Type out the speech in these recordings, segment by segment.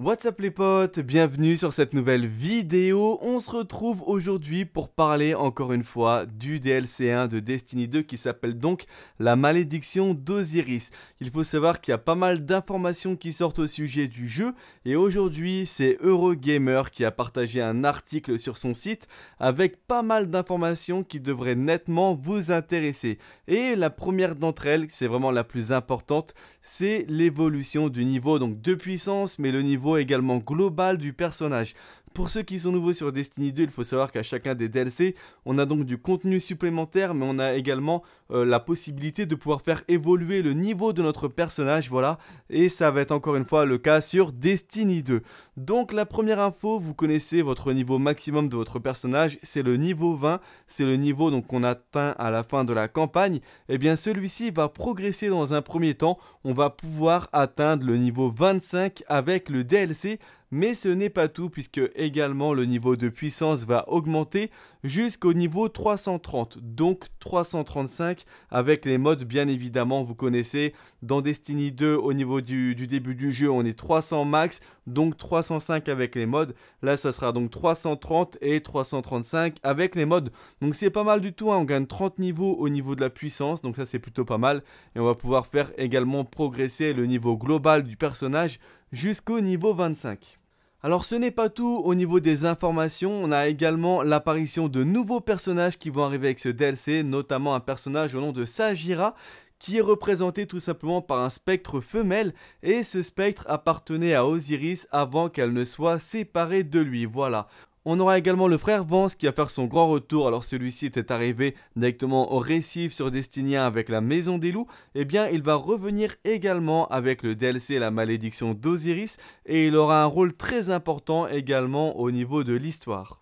What's up les potes, bienvenue sur cette nouvelle vidéo, on se retrouve aujourd'hui pour parler encore une fois du DLC 1 de Destiny 2 qui s'appelle donc la malédiction d'Osiris. Il faut savoir qu'il y a pas mal d'informations qui sortent au sujet du jeu et aujourd'hui c'est Eurogamer qui a partagé un article sur son site avec pas mal d'informations qui devraient nettement vous intéresser. Et la première d'entre elles, c'est vraiment la plus importante, c'est l'évolution du niveau, donc de puissance mais le niveau également global du personnage. Pour ceux qui sont nouveaux sur Destiny 2, il faut savoir qu'à chacun des DLC, on a donc du contenu supplémentaire, mais on a également euh, la possibilité de pouvoir faire évoluer le niveau de notre personnage, voilà, et ça va être encore une fois le cas sur Destiny 2. Donc la première info, vous connaissez votre niveau maximum de votre personnage, c'est le niveau 20, c'est le niveau donc qu'on atteint à la fin de la campagne, et eh bien celui-ci va progresser dans un premier temps, on va pouvoir atteindre le niveau 25 avec le DLC mais ce n'est pas tout puisque également le niveau de puissance va augmenter jusqu'au niveau 330, donc 335 avec les modes bien évidemment vous connaissez. Dans Destiny 2 au niveau du, début du jeu on est 300 max, donc 305 avec les modes. Là ça sera donc 330 et 335 avec les modes. Donc c'est pas mal du tout, hein. on gagne 30 niveaux au niveau de la puissance, donc ça c'est plutôt pas mal. Et on va pouvoir faire également progresser le niveau global du personnage jusqu'au niveau 25. Alors ce n'est pas tout au niveau des informations, on a également l'apparition de nouveaux personnages qui vont arriver avec ce DLC, notamment un personnage au nom de Sajira qui est représenté tout simplement par un spectre femelle et ce spectre appartenait à Osiris avant qu'elle ne soit séparée de lui, voilà. On aura également le frère Vance qui va faire son grand retour alors celui-ci était arrivé directement au récif sur Destinia avec la Maison des Loups, et eh bien il va revenir également avec le DLC La Malédiction d'Osiris et il aura un rôle très important également au niveau de l'histoire.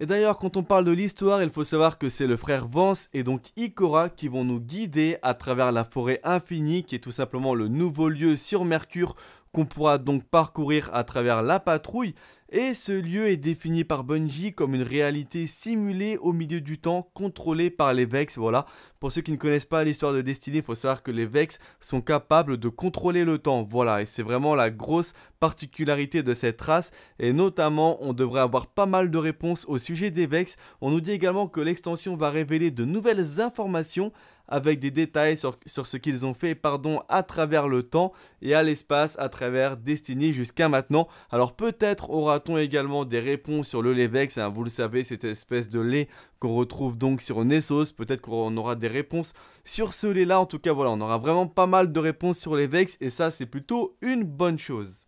Et d'ailleurs, quand on parle de l'histoire, il faut savoir que c'est le frère Vance et donc Ikora qui vont nous guider à travers la forêt infinie, qui est tout simplement le nouveau lieu sur Mercure qu'on pourra donc parcourir à travers la patrouille. Et ce lieu est défini par Bungie comme une réalité simulée au milieu du temps, contrôlée par les Vex. Voilà, pour ceux qui ne connaissent pas l'histoire de Destiny, il faut savoir que les Vex sont capables de contrôler le temps. Voilà, et c'est vraiment la grosse particularité de cette race. Et notamment, on devrait avoir pas mal de réponses au sujet des Vex. On nous dit également que l'extension va révéler de nouvelles informations avec des détails sur, ce qu'ils ont fait pardon, à travers le temps et à l'espace, à travers Destiny jusqu'à maintenant. Alors peut-être aura on également des réponses sur le levex Vous le savez, cette espèce de lait qu'on retrouve donc sur Nessos. Peut-être qu'on aura des réponses sur ce lait-là. En tout cas, voilà, on aura vraiment pas mal de réponses sur les et ça, c'est plutôt une bonne chose.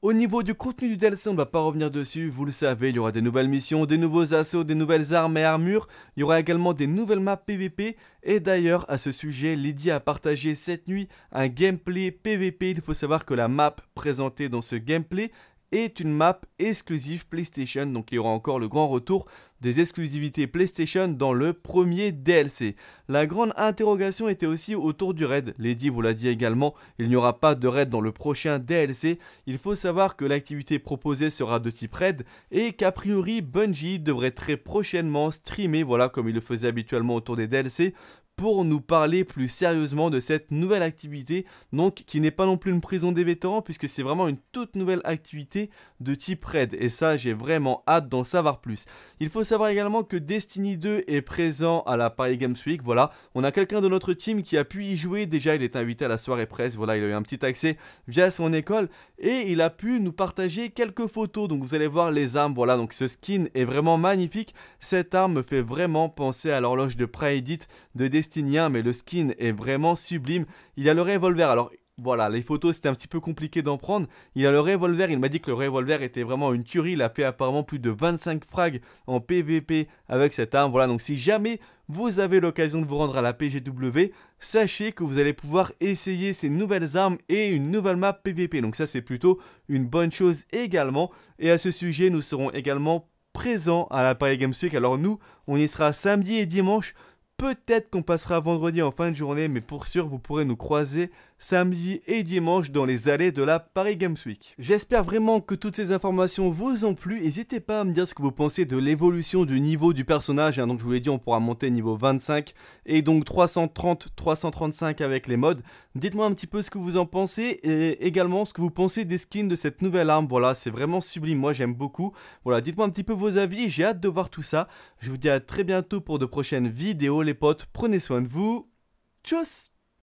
Au niveau du contenu du DLC, on ne va pas revenir dessus, vous le savez, il y aura des nouvelles missions, des nouveaux assauts, des nouvelles armes et armures, il y aura également des nouvelles maps PVP, et d'ailleurs, à ce sujet, Lydia a partagé cette nuit un gameplay PVP, il faut savoir que la map présentée dans ce gameplay est une map exclusive PlayStation, donc il y aura encore le grand retour des exclusivités PlayStation dans le premier DLC. La grande interrogation était aussi autour du raid, Lady vous l'a dit également, il n'y aura pas de raid dans le prochain DLC, il faut savoir que l'activité proposée sera de type raid et qu'a priori Bungie devrait très prochainement streamer, voilà comme il le faisait habituellement autour des DLC, pour nous parler plus sérieusement de cette nouvelle activité, donc qui n'est pas non plus une prison des vétérans, puisque c'est vraiment une toute nouvelle activité de type raid, et ça j'ai vraiment hâte d'en savoir plus. Il faut savoir également que Destiny 2 est présent à la Paris Games Week, voilà, on a quelqu'un de notre team qui a pu y jouer, déjà il est invité à la soirée presse, voilà, il a eu un petit accès via son école, et il a pu nous partager quelques photos, donc vous allez voir les armes, voilà, donc ce skin est vraiment magnifique, cette arme me fait vraiment penser à l'horloge de pre-edit de Destiny mais le skin est vraiment sublime. Il a le revolver, alors voilà, les photos c'était un petit peu compliqué d'en prendre. Il a le revolver, il m'a dit que le revolver était vraiment une tuerie. Il a fait apparemment plus de 25 frags en PVP avec cette arme. Voilà, donc si jamais vous avez l'occasion de vous rendre à la PGW, sachez que vous allez pouvoir essayer ces nouvelles armes et une nouvelle map PVP. Donc ça c'est plutôt une bonne chose également. Et à ce sujet, nous serons également présents à la Paris Games Week. Alors nous, on y sera samedi et dimanche Peut-être qu'on passera vendredi en fin de journée, mais pour sûr, vous pourrez nous croiser samedi et dimanche dans les allées de la Paris Games Week. J'espère vraiment que toutes ces informations vous ont plu. N'hésitez pas à me dire ce que vous pensez de l'évolution du niveau du personnage. Hein. Donc je vous l'ai dit, on pourra monter niveau 25 et donc 330, 335 avec les modes. Dites-moi un petit peu ce que vous en pensez et également ce que vous pensez des skins de cette nouvelle arme. Voilà, c'est vraiment sublime. Moi j'aime beaucoup. Voilà, dites-moi un petit peu vos avis. J'ai hâte de voir tout ça. Je vous dis à très bientôt pour de prochaines vidéos les potes. Prenez soin de vous. Tchuss